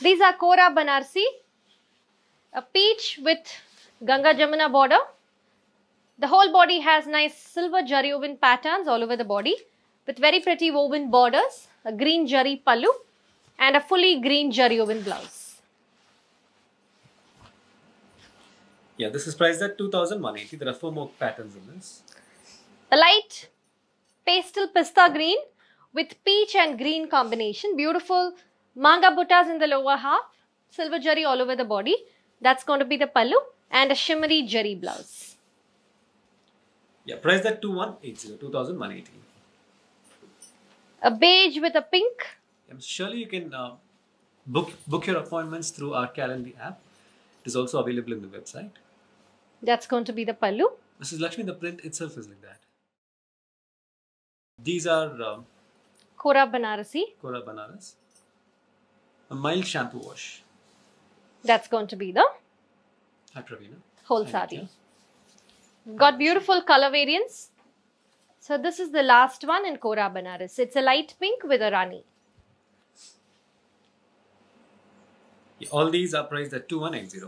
These are Kora Banarsi, a peach with Ganga Jamuna border. The whole body has nice silver jari woven patterns all over the body with very pretty woven borders, a green jari pallu and a fully green jari woven blouse. Yeah, this is priced at 2180. There are four more patterns in this. The light pastel pista green with peach and green combination. Beautiful Manga buttas in the lower half, silver jari all over the body. That's going to be the pallu and a shimmery jari blouse. Yeah, price that 2180, A beige with a pink. Yeah, surely you can uh, book, book your appointments through our Calendly app. It is also available in the website. That's going to be the pallu. Mrs. Lakshmi, the print itself is like that. These are... Um, Kora Banarasi. Kora Banaras a mild shampoo wash. That's going to be the Atravina. whole sari. Got beautiful color variants. So this is the last one in Kora Banaras. It's a light pink with a rani. all these are priced at 2180.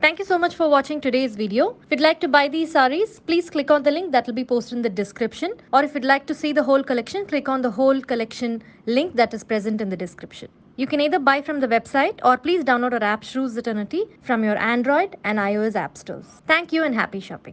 Thank you so much for watching today's video. If you'd like to buy these saris, please click on the link that will be posted in the description. Or if you'd like to see the whole collection, click on the whole collection link that is present in the description. You can either buy from the website or please download our app Shrews Eternity from your Android and iOS app stores. Thank you and happy shopping.